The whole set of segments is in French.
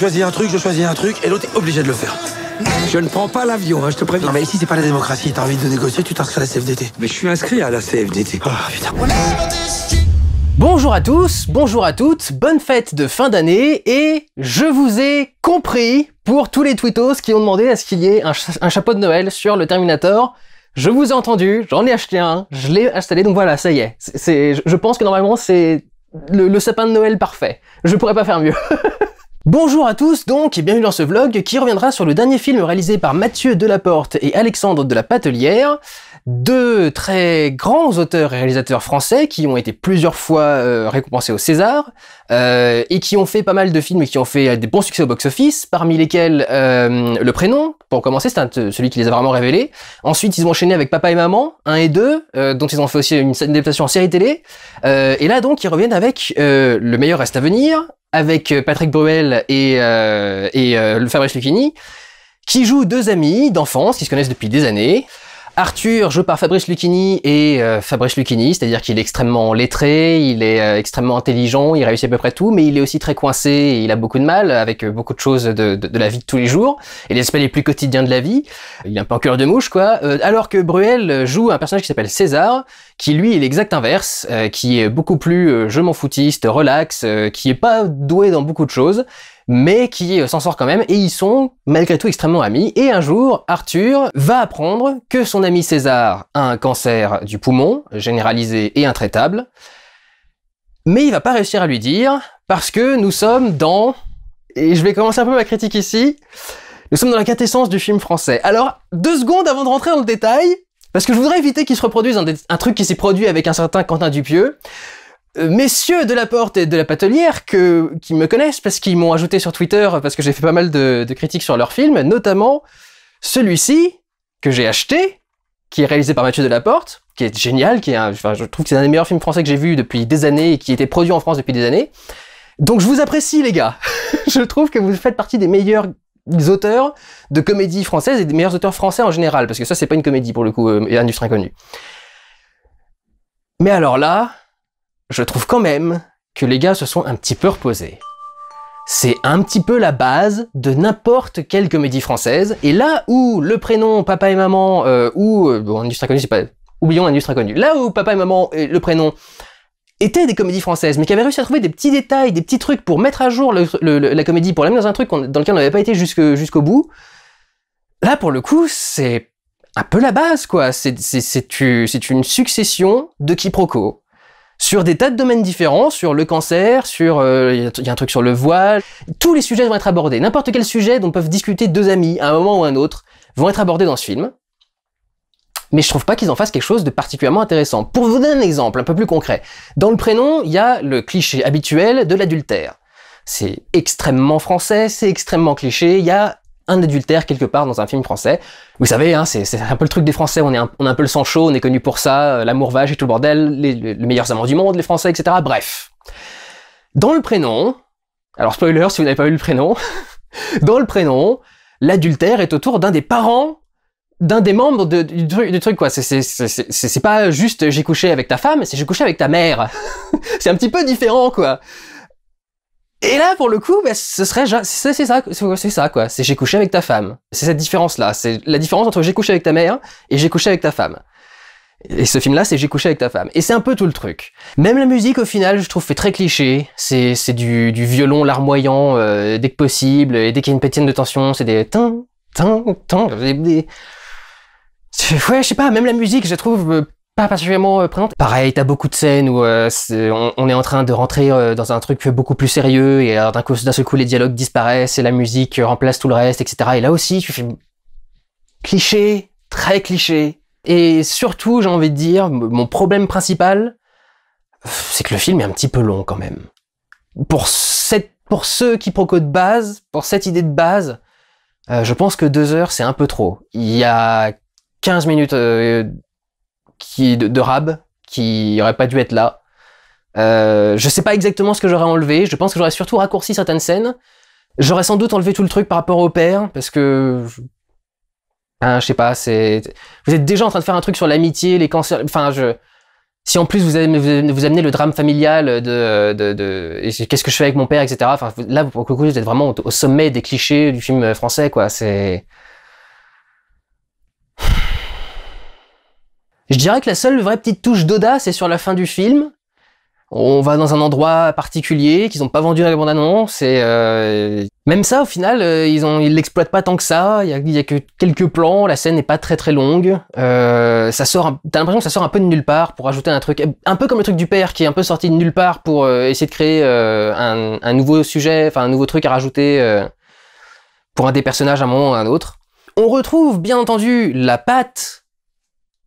Je choisis un truc, je choisis un truc, et l'autre est obligé de le faire. Je ne prends pas l'avion, hein, je te préviens. Non, mais ici, c'est pas la démocratie. T'as envie de négocier, tu t'inscris à la CFDT. Mais je suis inscrit à la CFDT. Oh ah, putain. Bonjour à tous, bonjour à toutes, bonne fête de fin d'année et je vous ai compris pour tous les twittos qui ont demandé à ce qu'il y ait un, chapeau de Noël sur le Terminator. Je vous ai entendu, j'en ai acheté un, je l'ai installé, donc voilà, ça y est. je pense que normalement c'est le, sapin de Noël parfait. Je pourrais pas faire mieux. Bonjour à tous donc et bienvenue dans ce vlog qui reviendra sur le dernier film réalisé par Mathieu Delaporte et Alexandre de la Patelière, deux très grands auteurs et réalisateurs français qui ont été plusieurs fois euh, récompensés au César euh, et qui ont fait pas mal de films et qui ont fait euh, des bons succès au box-office, parmi lesquels Le Prénom, pour commencer, c'est celui qui les a vraiment révélés. Ensuite, ils ont enchaîné avec Papa et Maman, 1 et 2, dont ils ont fait aussi une, adaptation en série télé. et là donc, ils reviennent avec Le meilleur reste à venir, avec euh, Patrick Bruel et, euh, euh, Fabrice Lucchini, qui jouent deux amis d'enfance qui se connaissent depuis des années. Arthur, joué par Fabrice Lucchini, et euh, Fabrice Lucchini, c'est-à-dire qu'il est extrêmement lettré, il est euh, extrêmement intelligent, il réussit à peu près tout, mais il est aussi très coincé, et il a beaucoup de mal avec euh, beaucoup de choses de, la vie de tous les jours, et les aspects les plus quotidiens de la vie. Il est un peu en cœur de mouche, quoi. alors que Bruel joue un personnage qui s'appelle César, qui lui est l'exact inverse, qui est beaucoup plus je m'en foutiste, relax, qui est pas doué dans beaucoup de choses, mais qui euh, s'en sort quand même, et ils sont malgré tout extrêmement amis. Et un jour, Arthur va apprendre que son ami César a un cancer du poumon, généralisé et intraitable, mais il va pas réussir à lui dire, parce que nous sommes dans... Et je vais commencer un peu ma critique ici. Nous sommes dans la quintessence du film français. Alors, deux secondes avant de rentrer dans le détail, parce que je voudrais éviter qu'il se reproduise un, un truc qui s'est produit avec un certain Quentin Dupieux. Euh, messieurs de la porte et de la patelière qui me connaissent parce qu'ils m'ont ajouté sur Twitter parce que j'ai fait pas mal de, critiques sur leurs films, notamment celui-ci que j'ai acheté, qui est réalisé par Mathieu Delaporte, qui est génial, qui est enfin, je trouve que c'est un des meilleurs films français que j'ai vu depuis des années et qui était produit en France depuis des années. Donc je vous apprécie les gars. je trouve que vous faites partie des meilleurs auteurs de comédies françaises et des meilleurs auteurs français en général parce que ça c'est pas une comédie pour le coup euh, industrie inconnue. Mais alors là, je trouve quand même que les gars se sont un petit peu reposés. C'est un petit peu la base de n'importe quelle comédie française, et là où le prénom papa et maman, euh, ou euh, bon, industrie inconnue, c'est pas... Oublions industrie inconnue. Là où papa et maman et le prénom étaient des comédies françaises, mais qui avaient réussi à trouver des petits détails, des petits trucs pour mettre à jour la comédie, pour la mettre dans un truc dans lequel on n'avait pas été jusqu'au bout, là pour le coup, c'est un peu la base, quoi. C'est une succession de quiproquos sur des tas de domaines différents, sur le cancer, sur euh, il y, a un truc sur le voile. Tous les sujets vont être abordés. N'importe quel sujet dont peuvent discuter deux amis à un moment ou un autre vont être abordés dans ce film. Mais je trouve pas qu'ils en fassent quelque chose de particulièrement intéressant. Pour vous donner un exemple un peu plus concret, dans le prénom, il y a le cliché habituel de l'adultère. C'est extrêmement français, c'est extrêmement cliché, il y a un adultère quelque part dans un film français. Vous savez, hein, c'est un peu le truc des Français, on est, un, on a un peu le sang chaud, on est connu pour ça, euh, l'amour vache et tout le bordel, les, meilleurs amants du monde, les Français, etc. Bref. Dans le prénom, alors spoiler si vous n'avez pas vu le prénom, dans le prénom, l'adultère est autour d'un des parents d'un des membres du, du, truc, quoi. C'est pas juste j'ai couché avec ta femme, c'est j'ai couché avec ta mère. c'est un petit peu différent, quoi. Et là, pour le coup, bah, ce serait, c'est ça, c'est ça, quoi. C'est j'ai couché avec ta femme. C'est cette différence-là. C'est la différence entre j'ai couché avec ta mère et j'ai couché avec ta femme. Et ce film-là, c'est j'ai couché avec ta femme. Et c'est un peu tout le truc. Même la musique, au final, je trouve fait très cliché. C'est, c'est du, du violon larmoyant euh, dès que possible. Et dès qu'il y a une pétienne de tension, c'est des tin, tin, tin. Ouais, je sais pas. Même la musique, je trouve trouve euh, pas particulièrement euh, présente. Pareil, t'as beaucoup de scènes où euh, on, est en train de rentrer euh, dans un truc beaucoup plus sérieux et alors d'un seul coup les dialogues disparaissent et la musique remplace tout le reste, etc. Et là aussi, tu fais cliché, très cliché. Et surtout, j'ai envie de dire, mon problème principal, c'est que le film est un petit peu long quand même. Pour, cette, pour ceux qui procodent de base, pour cette idée de base, je pense que deux heures, c'est un peu trop. Il y a 15 minutes qui de, Rab qui aurait pas dû être là. Euh, je sais pas exactement ce que j'aurais enlevé. Je pense que j'aurais surtout raccourci certaines scènes. J'aurais sans doute enlevé tout le truc par rapport au père parce que je hein, sais pas. C'est vous êtes déjà en train de faire un truc sur l'amitié, les cancers. Enfin, je si en plus vous amenez, vous amenez le drame familial de, de, de qu'est-ce que je fais avec mon père, etc. Enfin, là, pour le coup, vous êtes vraiment au, sommet des clichés du film français, quoi. C'est Je dirais que la seule vraie petite touche d'audace est sur la fin du film. On va dans un endroit particulier qu'ils n'ont pas vendu dans la bande-annonce et euh, même ça au final euh, ils ont ils l'exploitent pas tant que ça. Il y a, que quelques plans, la scène n'est pas très très longue. Euh, ça sort, t'as l'impression que ça sort un peu de nulle part pour ajouter un truc, un peu comme le truc du père qui est un peu sorti de nulle part pour essayer de créer un, un, nouveau sujet, enfin un nouveau truc à rajouter pour un des personnages à un moment ou à un autre. On retrouve bien entendu la patte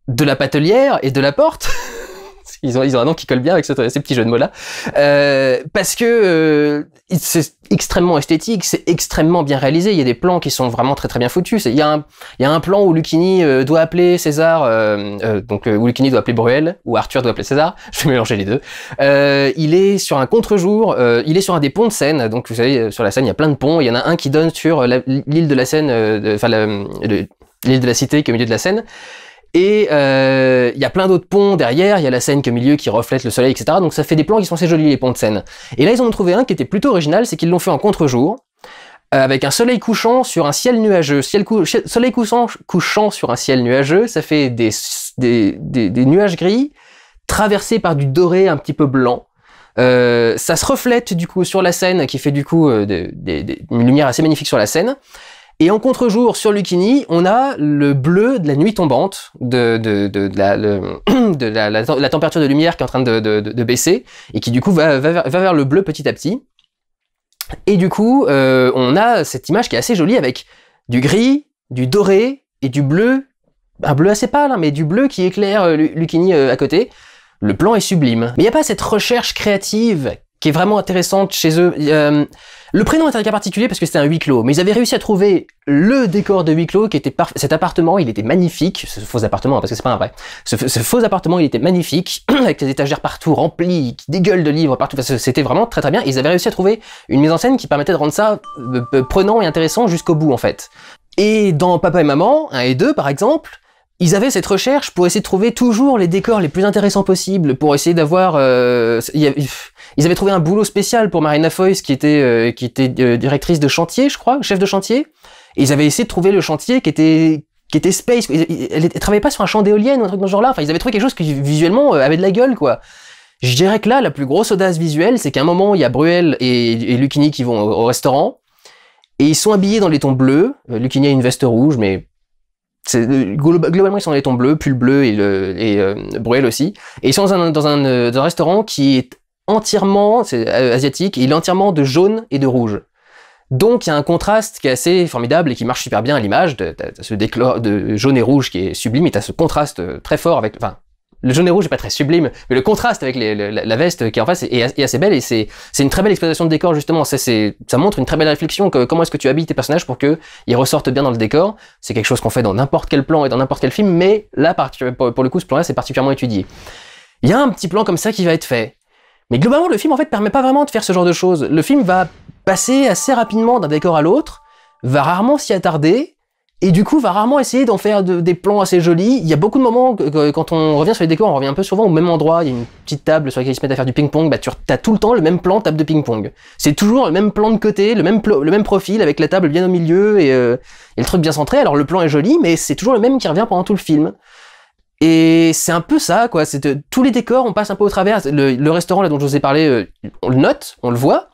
de la patelière et de la porte. ils, ont, ils ont un nom qui colle bien avec ces petits jeux de mots-là. Euh, parce que euh, c'est extrêmement esthétique, c'est extrêmement bien réalisé. Il y a des plans qui sont vraiment très très bien foutus. Il y a un, il y a un plan où Lucini euh, doit appeler César, donc où Lucini doit appeler Bruel, ou Arthur doit appeler César. Je vais mélanger les deux. il est sur un contre-jour, il est sur un des ponts de Seine. Donc vous savez, sur la Seine, il y a plein de ponts. Il y en a un qui donne sur l'île de la Seine, enfin l'île de la Cité qui est au milieu de la Seine. Et euh, il y a plein d'autres ponts derrière, il y a la Seine comme milieu qui reflète le soleil, etc. Donc ça fait des plans qui sont assez jolis, les ponts de Seine. Et là, ils ont trouvé un qui était plutôt original, c'est qu'ils l'ont fait en contre-jour, euh, avec un soleil couchant sur un ciel nuageux. soleil couchant, sur un ciel nuageux, ça fait des, nuages gris traversés par du doré un petit peu blanc. Euh, ça se reflète du coup sur la scène, qui fait du coup une lumière assez magnifique sur la scène. Et en contre-jour sur Lucini, on a le bleu de la nuit tombante, de, la, température de lumière qui est en train de, baisser, et qui du coup va, vers, le bleu petit à petit. Et du coup, euh, on a cette image qui est assez jolie avec du gris, du doré et du bleu, un bleu assez pâle, hein, mais du bleu qui éclaire euh, Lukini euh, à côté. Le plan est sublime. Mais il n'y a pas cette recherche créative qui est vraiment intéressante chez eux. Euh, le prénom est un cas particulier parce que c'était un huis clos, mais ils avaient réussi à trouver le décor de huis clos qui était parfait. Cet appartement, il était magnifique, ce faux appartement, hein, parce que c'est pas un vrai. Ce, faux appartement, il était magnifique, avec des étagères partout remplies, des gueules de livres partout. c'était vraiment très très bien. Ils avaient réussi à trouver une mise en scène qui permettait de rendre ça euh, euh, prenant et intéressant jusqu'au bout en fait. Et dans Papa et Maman 1 et 2 par exemple, ils avaient cette recherche pour essayer de trouver toujours les décors les plus intéressants possibles, pour essayer d'avoir. Euh, ils avaient trouvé un boulot spécial pour Marina Foïs qui était, euh, qui était euh, directrice de chantier, je crois, chef de chantier. Et ils avaient essayé de trouver le chantier qui était qui était space. elle, travaillait pas sur un champ d'éoliennes ou un truc dans ce genre-là. Enfin, ils avaient trouvé quelque chose qui visuellement avait de la gueule, quoi. Je dirais que là, la plus grosse audace visuelle, c'est qu'à un moment, il y a Bruel et, et qui vont au, restaurant. Et ils sont habillés dans les tons bleus. Lucchini a une veste rouge, mais euh, globalement, ils sont dans les tons bleus, pull bleu et, le, et euh, Bruel aussi. Et ils sont dans un, dans un, euh, dans restaurant qui est entièrement c'est asiatique, il est entièrement de jaune et de rouge. Donc il y a un contraste qui est assez formidable et qui marche super bien à l'image. de ce déclore de jaune et rouge qui est sublime et tu as ce contraste très fort avec, enfin le jaune et rouge n'est pas très sublime, mais le contraste avec la, veste qui est en face est, assez belle et c'est une très belle exploitation de décor justement. Ça, ça montre une très belle réflexion que comment est-ce que tu habites tes personnages pour qu'ils ressortent bien dans le décor. C'est quelque chose qu'on fait dans n'importe quel plan et dans n'importe quel film, mais là pour, pour le coup ce plan-là c'est particulièrement étudié. Il y a un petit plan comme ça qui va être fait, mais globalement le film en fait permet pas vraiment de faire ce genre de choses. Le film va passer assez rapidement d'un décor à l'autre, va rarement s'y attarder et du coup, va rarement essayer d'en faire des plans assez jolis. Il y a beaucoup de moments, quand on revient sur les décors, on revient un peu souvent au même endroit. Il y a une petite table sur laquelle ils se mettent à faire du ping-pong. Bah, tu as tout le temps le même plan, table de ping-pong. C'est toujours le même plan de côté, le même, le même profil, avec la table bien au milieu euh, et, le truc bien centré. Alors le plan est joli, mais c'est toujours le même qui revient pendant tout le film. Et c'est un peu ça, quoi. C'est tous les décors, on passe un peu au travers. Le, restaurant là dont je vous ai parlé, euh, on le note, on le voit.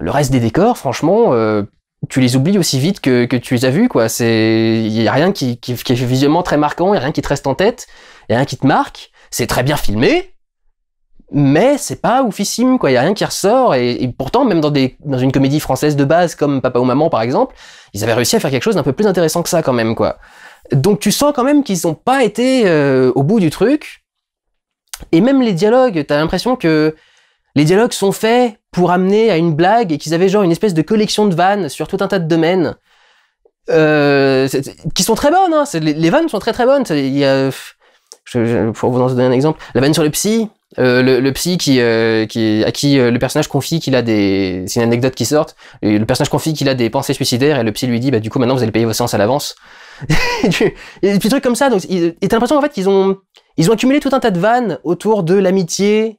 Le reste des décors, franchement, euh, tu les oublies aussi vite que, tu les as vus, quoi. C'est, il y a rien qui, qui, est visuellement très marquant, il y a rien qui te reste en tête, il n'y a rien qui te marque. C'est très bien filmé, mais c'est pas oufissime, quoi. Il y a rien qui ressort, et, pourtant, même dans des, dans une comédie française de base comme Papa ou Maman, par exemple, ils avaient réussi à faire quelque chose d'un peu plus intéressant que ça, quand même, quoi. Donc tu sens quand même qu'ils n'ont pas été euh, au bout du truc. Et même les dialogues, tu as l'impression que les dialogues sont faits pour amener à une blague et qu'ils avaient genre une espèce de collection de vannes sur tout un tas de domaines. Euh, qui sont très bonnes, hein. les, vannes sont très très bonnes. Il y a, je, pour vous en donner un exemple, la vanne sur le psy, euh, le, psy qui, euh, à qui euh, le personnage confie qu'il a des c'est une anecdote qui sort le personnage confie qu'il a des pensées suicidaires et le psy lui dit bah du coup maintenant vous allez payer vos séances à l'avance et des petits trucs comme ça donc et t'as l'impression en fait qu'ils ont ils ont accumulé tout un tas de vannes autour de l'amitié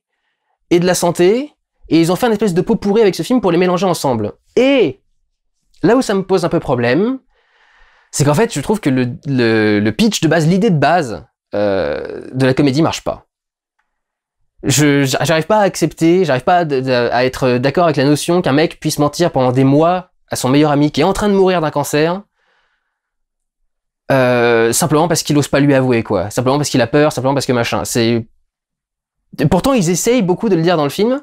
et de la santé, et ils ont fait une espèce de pot pourri avec ce film pour les mélanger ensemble. Et là où ça me pose un peu problème, c'est qu'en fait, je trouve que le, pitch de base, l'idée de base euh, de la comédie marche pas. Je j'arrive pas à accepter, j'arrive pas à être d'accord avec la notion qu'un mec puisse mentir pendant des mois à son meilleur ami qui est en train de mourir d'un cancer, euh, simplement parce qu'il n'ose pas lui avouer quoi, simplement parce qu'il a peur, simplement parce que machin. C'est Pourtant, ils essayent beaucoup de le dire dans le film,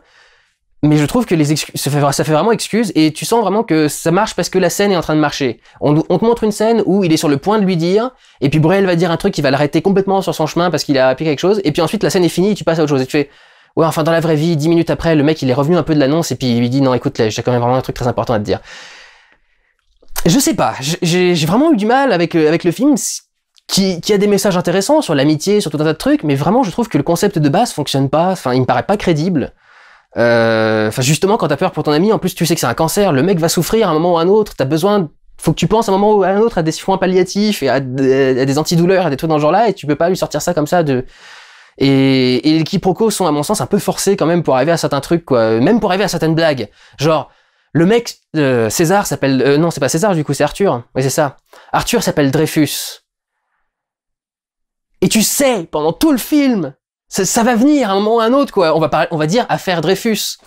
mais je trouve que les excuses, ça fait, vraiment excuse, et tu sens vraiment que ça marche parce que la scène est en train de marcher. On, te montre une scène où il est sur le point de lui dire, et puis Bruel va dire un truc qui va l'arrêter complètement sur son chemin parce qu'il a appris quelque chose, et puis ensuite la scène est finie et tu passes à autre chose, et tu fais, ouais, enfin dans la vraie vie, dix minutes après, le mec il est revenu un peu de l'annonce, et puis il lui dit, non écoute, j'ai quand même vraiment un truc très important à te dire. Je sais pas, j'ai vraiment eu du mal avec, euh, avec le film, qui, a des messages intéressants sur l'amitié, sur tout un tas de trucs, mais vraiment, je trouve que le concept de base fonctionne pas. Enfin, il me paraît pas crédible. Euh, enfin, justement, quand t'as peur pour ton ami, en plus, tu sais que c'est un cancer, le mec va souffrir à un moment ou à un autre, t'as besoin faut que tu penses à un moment ou à un autre à des soins palliatifs et à, des, antidouleurs, à des trucs dans ce genre-là, et tu peux pas lui sortir ça comme ça de... Et, les quiproquos sont, à mon sens, un peu forcés quand même pour arriver à certains trucs, quoi. Même pour arriver à certaines blagues. Genre, le mec, euh, César s'appelle... Euh, non, c'est pas César, du coup, c'est Arthur. Oui, c'est ça. Arthur s'appelle Dreyfus. Et tu sais, pendant tout le film, ça, va venir à un moment ou à un autre, quoi. On va, parler, on va dire affaire Dreyfus.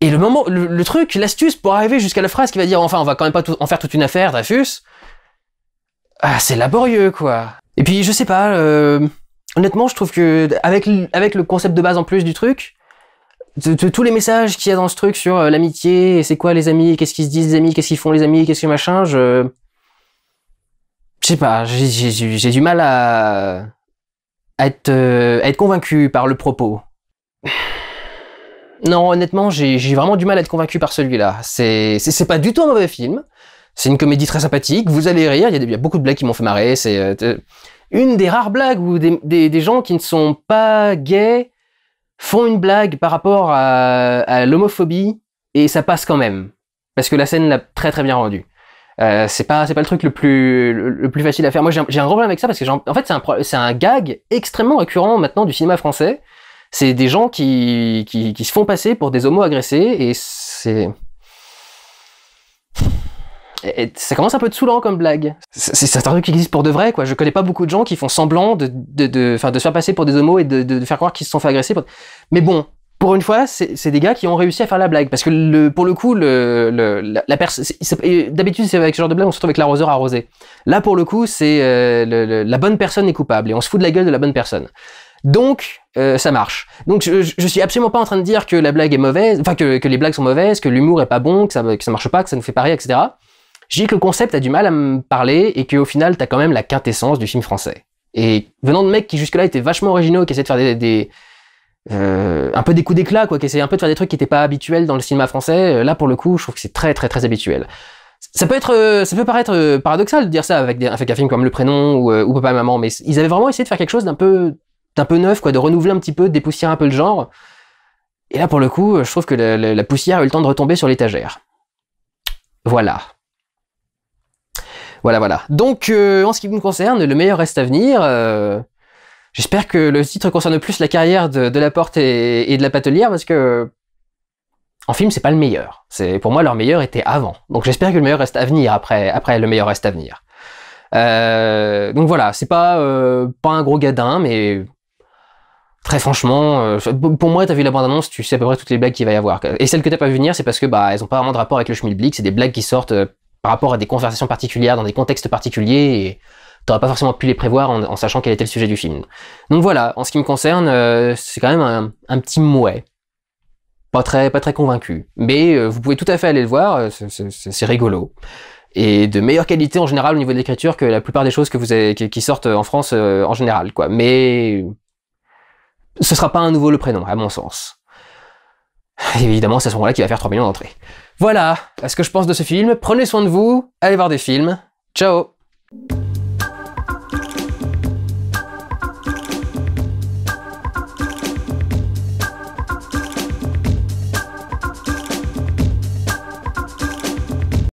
Et le moment, le, truc, l'astuce pour arriver jusqu'à la phrase qui va dire, enfin, on va quand même pas en faire toute une affaire, Dreyfus. Ah, c'est laborieux, quoi. Et puis, je sais pas, euh, honnêtement, je trouve que, avec, avec le concept de base en plus du truc, de, tous les messages qu'il y a dans ce truc sur euh, l'amitié, c'est quoi les amis, qu'est-ce qu'ils se disent les amis, qu'est-ce qu'ils font les amis, qu'est-ce que machin, je, je sais pas, j'ai du mal euh, à, être, convaincu par le propos. Non, honnêtement, j'ai vraiment du mal à être convaincu par celui-là. C'est pas du tout un mauvais film. C'est une comédie très sympathique. Vous allez rire. Il y, a beaucoup de blagues qui m'ont fait marrer. C'est euh, une des rares blagues où des, gens qui ne sont pas gays font une blague par rapport à, l'homophobie et ça passe quand même. Parce que la scène l'a très très bien rendu. Euh, c'est pas c'est pas le truc le plus le, plus facile à faire. Moi j'ai un, problème avec ça parce que en, fait c'est un c'est un gag extrêmement récurrent maintenant du cinéma français. C'est des gens qui, qui, se font passer pour des homos agressés et c'est ça commence un peu de saoulant comme blague. C'est un truc qui existe pour de vrai, quoi. Je connais pas beaucoup de gens qui font semblant de, de, de, de se faire passer pour des homos et de, de faire croire qu'ils se sont fait agresser. Mais bon, pour une fois, c'est des gars qui ont réussi à faire la blague. Parce que pour le coup, la, d'habitude, c'est avec ce genre de blague, on se retrouve avec l'arroseur arrosé. Là, pour le coup, c'est euh, la bonne personne est coupable et on se fout de la gueule de la bonne personne. Donc, euh, ça marche. Donc, je, suis absolument pas en train de dire que la blague est mauvaise, enfin que, les blagues sont mauvaises, que l'humour est pas bon, que ça, que marche pas, que ça ne fait pas rire, etc. Je dis que le concept a du mal à me parler et qu'au final, tu as quand même la quintessence du film français. Et venant de mecs qui jusque-là étaient vachement originaux, qui essayaient de faire des euh, un peu des coups d'éclat, quoi, qui essayaient un peu de faire des trucs qui n'étaient pas habituels dans le cinéma français. Euh, là, pour le coup, je trouve que c'est très, très, très habituel. Ça peut être, euh, ça peut paraître paradoxal de dire ça avec, des, un film comme Le Prénom ou, Papa et Maman, mais ils avaient vraiment essayé de faire quelque chose d'un peu, d'un peu neuf, quoi, de renouveler un petit peu, de dépoussiérer un peu le genre. Et là, pour le coup, je trouve que la, poussière a eu le temps de retomber sur l'étagère. Voilà. Voilà, voilà. Donc, en ce qui me concerne, le meilleur reste à venir. J'espère que le titre concerne plus la carrière de, la porte et, de la Patelière parce que en film c'est pas le meilleur. C'est pour moi leur meilleur était avant. Donc j'espère que le meilleur reste à venir après après le meilleur reste à venir. Euh, donc voilà, c'est pas euh, pas un gros gadin, mais très franchement, euh, pour moi, t'as vu la bande-annonce, tu sais à peu près toutes les blagues qu'il va y avoir. Et celles que t'as pas vu venir, c'est parce que bah elles ont pas vraiment de rapport avec le schmilblick, c'est des blagues qui sortent par rapport à des conversations particulières dans des contextes particuliers. Et t'aurais pas forcément pu les prévoir en, sachant quel était le sujet du film. Donc voilà, en ce qui me concerne, euh, c'est quand même un, petit mouet. Pas très, pas très convaincu. Mais euh, vous pouvez tout à fait aller le voir, euh, c'est rigolo. Et de meilleure qualité en général au niveau de l'écriture que la plupart des choses que vous qui, sortent en France en général, quoi. Mais ce sera pas un nouveau le prénom, à mon sens. évidemment, c'est à ce moment-là qu'il va faire 3 millions d'entrées. Voilà ce que je pense de ce film. Prenez soin de vous, allez voir des films. Ciao